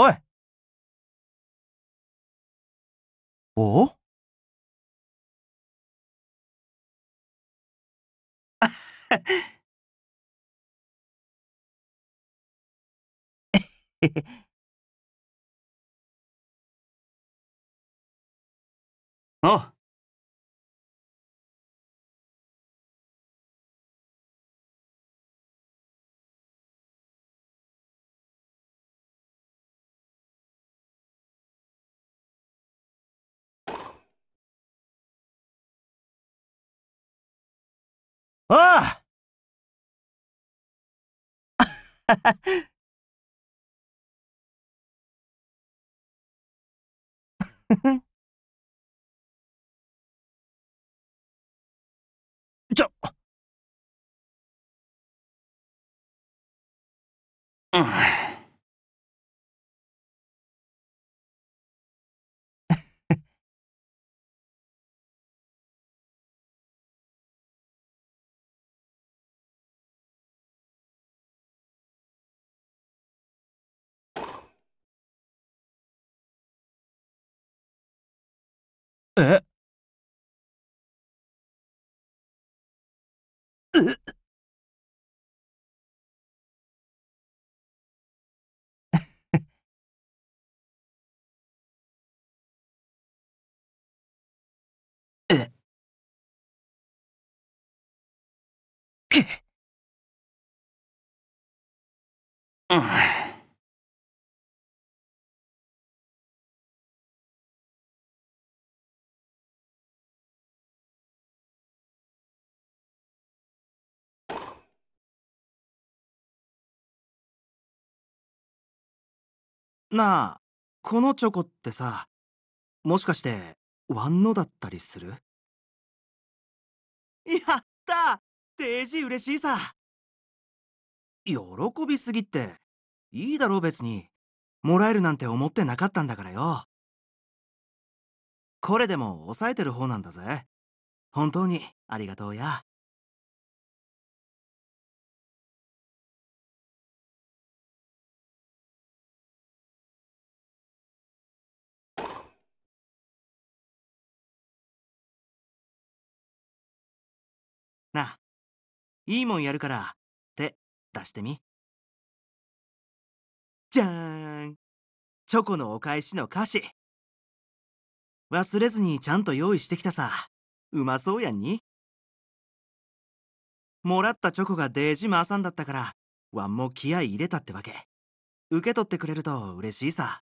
おいおあ ああ ちょ、うんええっなあこのチョコってさもしかしてワンノだったりするやったデージ嬉しいさ喜びすぎっていいだろう別にもらえるなんて思ってなかったんだからよこれでも抑えてる方なんだぜ本当にありがとうやなあ、いいもんやるから、手、出してみ。じゃーん。チョコのお返しの歌詞。忘れずにちゃんと用意してきたさ。うまそうやんに。もらったチョコがデージマーさんだったから、ワンも気合い入れたってわけ。受け取ってくれると嬉しいさ。